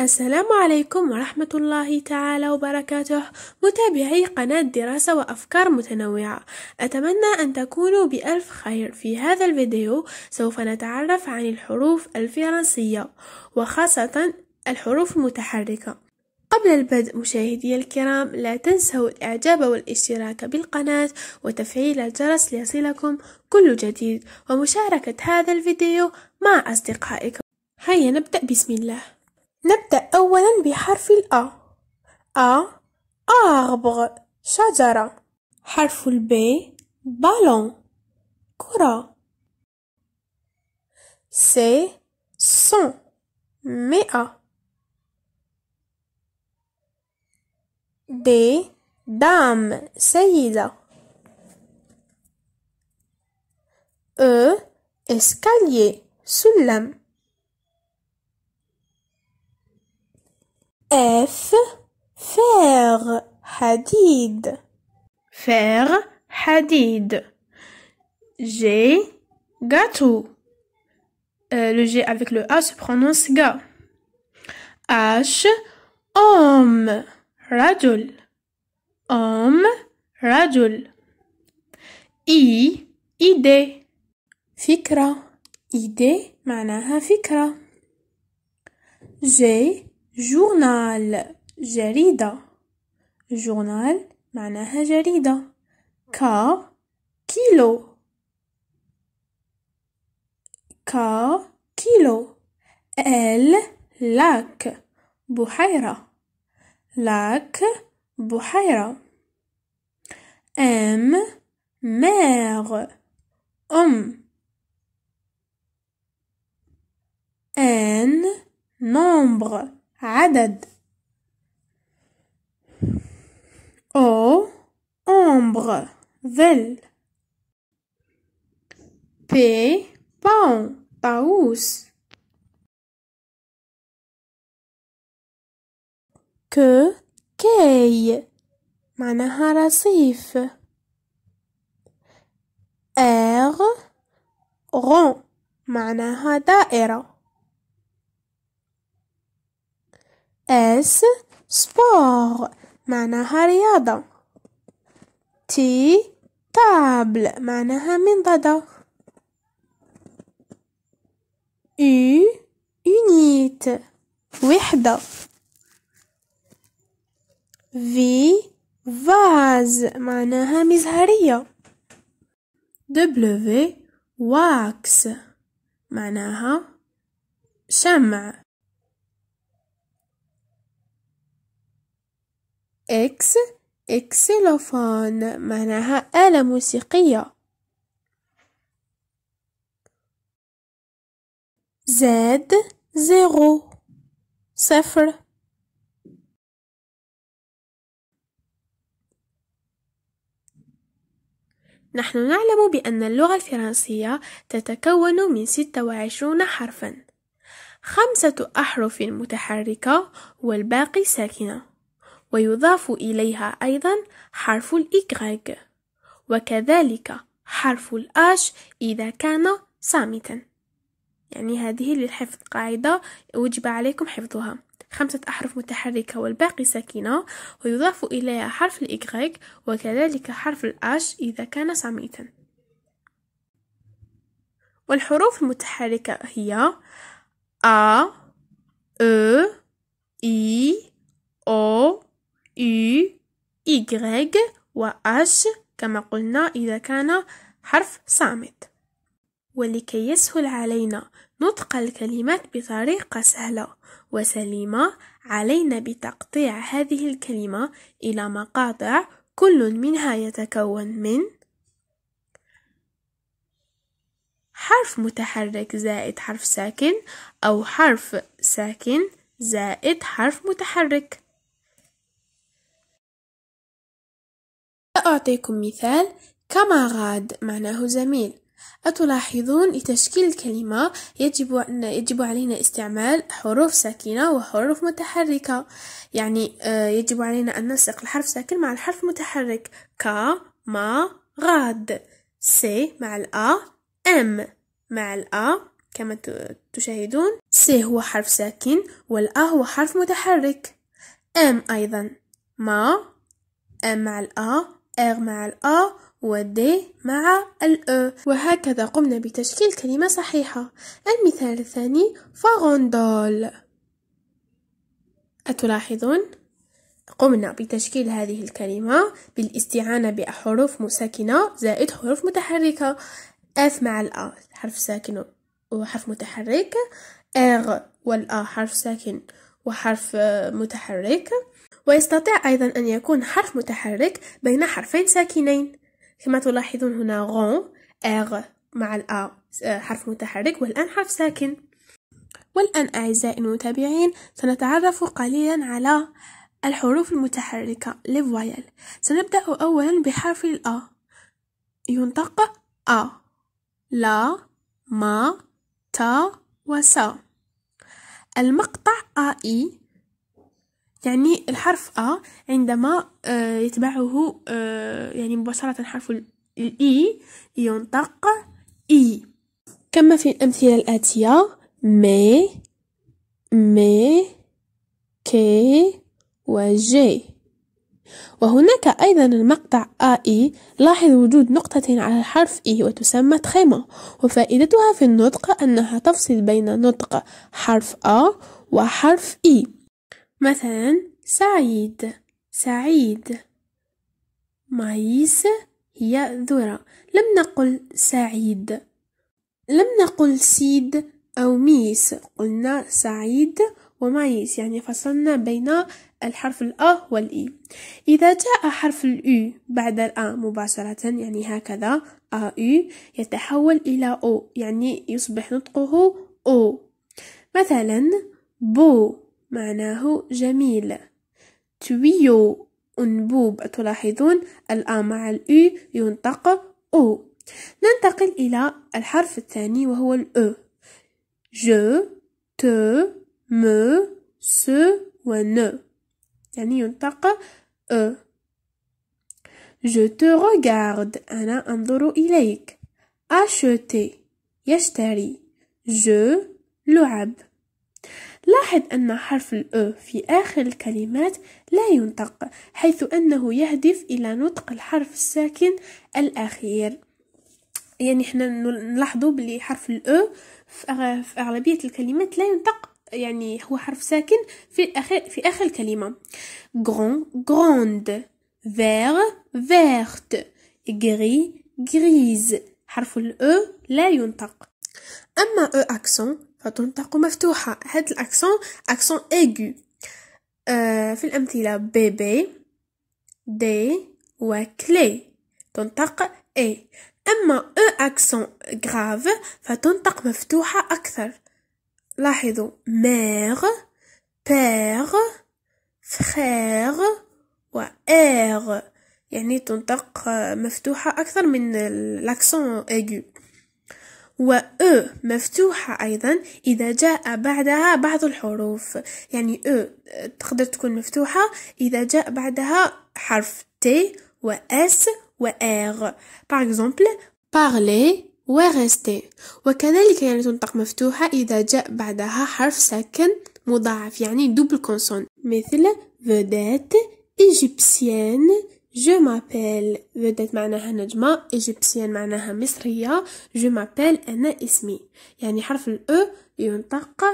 السلام عليكم ورحمة الله تعالى وبركاته متابعي قناة دراسة وأفكار متنوعة أتمنى أن تكونوا بألف خير في هذا الفيديو سوف نتعرف عن الحروف الفرنسية وخاصة الحروف المتحركة قبل البدء مشاهدي الكرام لا تنسوا الإعجاب والاشتراك بالقناة وتفعيل الجرس ليصلكم كل جديد ومشاركة هذا الفيديو مع أصدقائكم هيا نبدأ بسم الله نبدأ أولاً بحرف الأ أ أربغ شجرة حرف الب بالون كرة س سون مئة د دام سيدة أ e، إسكالي سلم F. fer, hadid. Fer, hadid. G. Gâteau. Euh, le G avec le A se prononce ga. H. Homme. Rajul. Homme. Rajul. I. Idée. Fikra. Idée. Manaha فكرة. J. جورنال جريدة جورنال معناها جريدة كا كيلو كا كيلو ال لاك بحيرة لاك بحيرة ام ماغ أم ان nombre عدد او ombre ظل بي بون طاووس ك كي معناها رصيف ار rond معناها دائرة اس سبور معناها رياضة تي تابل معناها منضدة U يونيت وحدة في فاز معناها مزهرية W واكس معناها شمع إكس إكسلوفون معناها آلة موسيقية زاد زيرو صفر نحن نعلم بأن اللغة الفرنسية تتكون من ستة وعشرون حرفاً خمسة أحرف متحركة والباقي ساكنة ويضاف إليها أيضا حرف الإيغريك وكذلك حرف الآش إذا كان صامتا يعني هذه للحفظ قاعدة وجب عليكم حفظها خمسة أحرف متحركة والباقي ساكنة ويضاف إليها حرف الإيغريك وكذلك حرف الآش إذا كان صامتا والحروف المتحركة هي أ أ إي أو U Y و H كما قلنا إذا كان حرف صامت ولكي يسهل علينا نطق الكلمات بطريقة سهلة وسليمة علينا بتقطيع هذه الكلمة إلى مقاطع كل منها يتكون من حرف متحرك زائد حرف ساكن أو حرف ساكن زائد حرف متحرك سأعطيكم مثال غاد معناه زميل أتلاحظون لتشكيل الكلمة يجب, أن يجب علينا استعمال حروف ساكنة وحروف متحركة يعني آه، يجب علينا أن نسق الحرف ساكن مع الحرف المتحرك كا ما غاد سي مع الأ أم مع الأ كما تشاهدون سي هو حرف ساكن والأ هو حرف متحرك أم أيضا ما أم مع الأ R مع ال A و D مع ال E وهكذا قمنا بتشكيل كلمة صحيحة المثال الثاني فاغوندول أتلاحظون؟ قمنا بتشكيل هذه الكلمة بالاستعانة بحروف مساكنة زائد حروف متحركة F مع ال A حرف ساكن وحرف متحرك R والآ حرف ساكن وحرف متحرك ويستطيع أيضا أن يكون حرف متحرك بين حرفين ساكنين كما تلاحظون هنا غون أغ مع الأ آه، حرف متحرك والآن حرف ساكن والآن أعزائي المتابعين سنتعرف قليلا على الحروف المتحركة لفويل سنبدأ أولا بحرف الأ ينطق أ لا ما تا وسا المقطع آي يعني الحرف أ عندما آه، يتبعه آه، يعني مباشرة حرف الإي ينطق إي كما في الأمثلة الآتية مي مي كي وجي وهناك أيضا المقطع آي لاحظ وجود نقطة على الحرف إي وتسمى تخيمة وفائدتها في النطق أنها تفصل بين نطق حرف آ وحرف إي مثلا سعيد سعيد مايس هي ذرة لم نقل سعيد لم نقل سيد أو ميس قلنا سعيد ومايس يعني فصلنا بين الحرف الأ والإي إذا جاء حرف الأو بعد الأ مباشرة يعني هكذا أ يتحول إلى أو يعني يصبح نطقه أو مثلا بو معناه جميل تويو أنبوب تلاحظون الآ مع الأو ينطق أو ننتقل إلى الحرف الثاني وهو الأو جو تو مو سو ن يعني ينطق أو Je te regarde أنا أنظر إليك acheter يشتري je لعب لاحظ أن حرف الأ في آخر الكلمات لا ينطق حيث أنه يهدف إلى نطق الحرف الساكن الأخير يعني احنا نلاحظوا بلي حرف الأ في أغلبية الكلمات لا ينطق يعني هو حرف ساكن في آخر في آخر الكلمة grand grande vert verte gris grise حرف الأ لا ينطق أما أ accent فتنطق مفتوحة هاد الأكسون أكسون إيجو في الأمثلة بيبي دي وكلي تنطق إي أما أو أكسون غراف فتنطق مفتوحة أكثر لاحظوا مير بير فخير وإير يعني تنطق مفتوحة أكثر من الأكسون إيغو و أ مفتوحة أيضا إذا جاء بعدها بعض الحروف يعني أ تقدر تكون مفتوحة إذا جاء بعدها حرف ت و أس و أغ par exemple parler و rester وكذلك يعني تنطق مفتوحة إذا جاء بعدها حرف ساكن مضاعف يعني دوبل كونسون مثل vedette égyptienne جو مابيل بدت معناها نجمة إيجيبسيان معناها مصرية جو مابيل أنا اسمي يعني حرف الأو e ينطق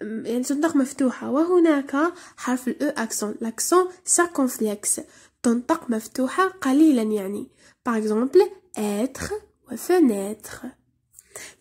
يعني تنطق مفتوحة وهناك حرف الأو أكسون لاكسون ساكونفليكس تنطق مفتوحة قليلا يعني باغ اكزومبل و وفناتر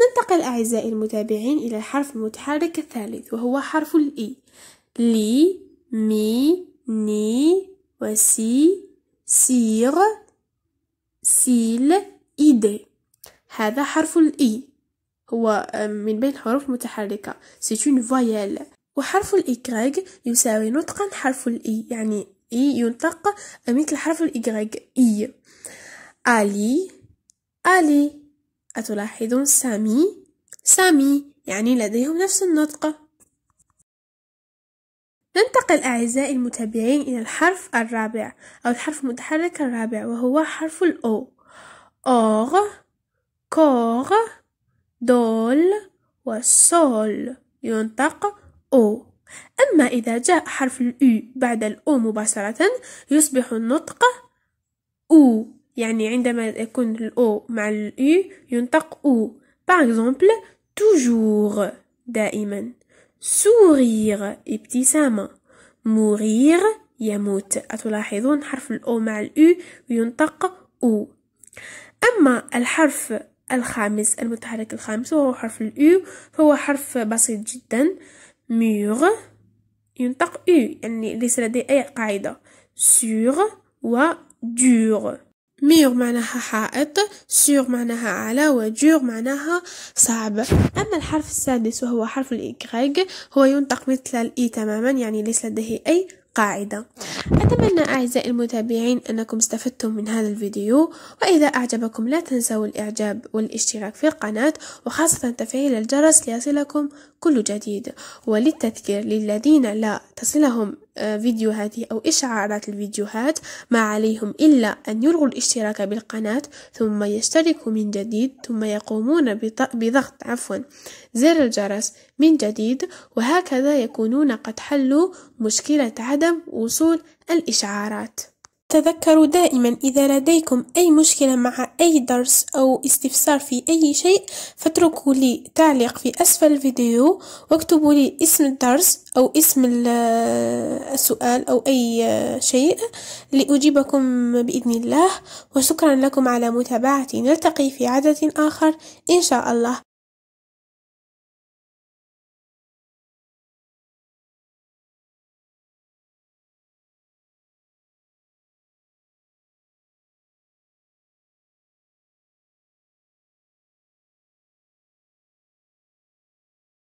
ننتقل أعزائي المتابعين إلى الحرف المتحرك الثالث وهو حرف الإي e. لي مي ني وسي سيغ سيل إيدي هذا حرف الإي هو من بين الحروف المتحركة سي اون فويال وحرف الإيكغيك يساوي نطقا حرف الإي يعني إي ينطق مثل حرف الإيكغيك إي ألي ألي أتلاحظون سامي سامي يعني لديهم نفس النطق ننتقل أعزائي المتابعين إلى الحرف الرابع أو الحرف المتحرك الرابع وهو حرف الأو أوغ كوغ دول والسول ينطق أو أما إذا جاء حرف الأو بعد الأو مباشرة يصبح النطق أو يعني عندما يكون الأو مع الأو ينطق أو par exemple toujours دائما سورير ابتسامة مورير يموت أتلاحظون حرف الأو مع الأو ينطق أو أما الحرف الخامس المتحرك الخامس وهو حرف الأو فهو حرف بسيط جدا مور ينطق أو يعني ليس لدي أي قاعدة سور و دور ميغ معناها حائط سيغ معناها على وجور معناها صعب أما الحرف السادس وهو حرف الإكغيغ هو ينطق مثل الإي e تماما يعني ليس لديه أي قاعدة أتمنى أعزائي المتابعين أنكم استفدتم من هذا الفيديو وإذا أعجبكم لا تنسوا الإعجاب والاشتراك في القناة وخاصة تفعيل الجرس ليصلكم كل جديد وللتذكير للذين لا تصلهم فيديوهاته أو إشعارات الفيديوهات ما عليهم إلا أن يلغوا الاشتراك بالقناة ثم يشتركوا من جديد ثم يقومون بضغط عفوا زر الجرس من جديد وهكذا يكونون قد حلوا مشكلة عدم وصول الإشعارات تذكروا دائما إذا لديكم أي مشكلة مع أي درس أو استفسار في أي شيء فاتركوا لي تعليق في أسفل الفيديو واكتبوا لي اسم الدرس أو اسم السؤال أو أي شيء لأجيبكم بإذن الله وشكرا لكم على متابعتي نلتقي في عدد آخر إن شاء الله